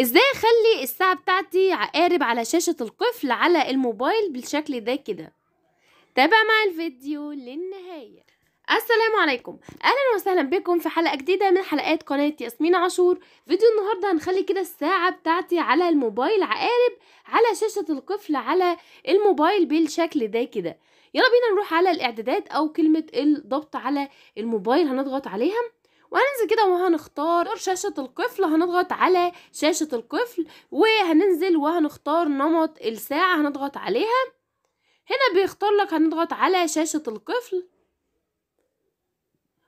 ازاي اخلي الساعة بتاعتي عقارب على شاشة القفل على الموبايل بالشكل ده كده تابع مع الفيديو للنهاية السلام عليكم اهلا وسهلا بكم في حلقه جديده من حلقات قناه ياسمين عاشور فيديو النهارده هنخلي كده الساعه بتاعتي على الموبايل عقارب على شاشه القفل على الموبايل بالشكل ده كده يلا بينا نروح على الاعدادات او كلمه الضبط على الموبايل هنضغط عليها وهننزل كده وهنختار شاشة القفل هنضغط على شاشة القفل وهننزل وهنختار نمط الساعة هنضغط عليها هنا بيختار لك هنضغط على شاشة القفل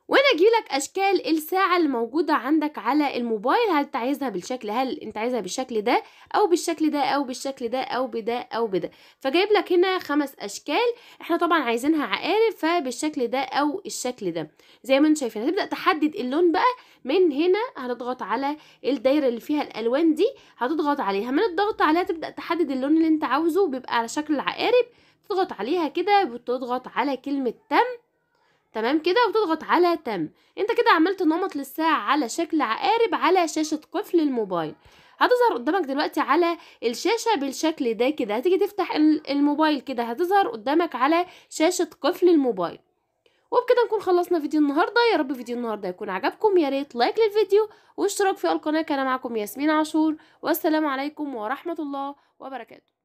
وانا اجيلك اشكال الساعة الموجودة عندك على الموبايل هل انت عايزها بالشكل هل انت عايزها بالشكل ده او بالشكل ده او بالشكل ده او بده او بده فجايب لك هنا خمس اشكال احنا طبعا عايزينها عقارب فبالشكل ده او الشكل ده زي ما انتم شايفين هتبدأ تحدد اللون بقى من هنا هتضغط على الدايرة اللي فيها الالوان دي هتضغط عليها من الضغط عليها تبدأ تحدد اللون اللي انت عاوزه بيبقى على شكل العقارب تضغط عليها كده بتضغط على كلمة تم تمام كده وتضغط على تم انت كده عملت نمط للساعة على شكل عقارب على شاشة قفل الموبايل هتظهر قدامك دلوقتي على الشاشة بالشكل ده كده هتيجي تفتح الموبايل كده هتظهر قدامك على شاشة قفل الموبايل وبكده نكون خلصنا فيديو النهارده يا رب فيديو النهارده يكون عجبكم يا ريت لايك للفيديو واشتراك في القناه كان معاكم ياسمين عاشور والسلام عليكم ورحمه الله وبركاته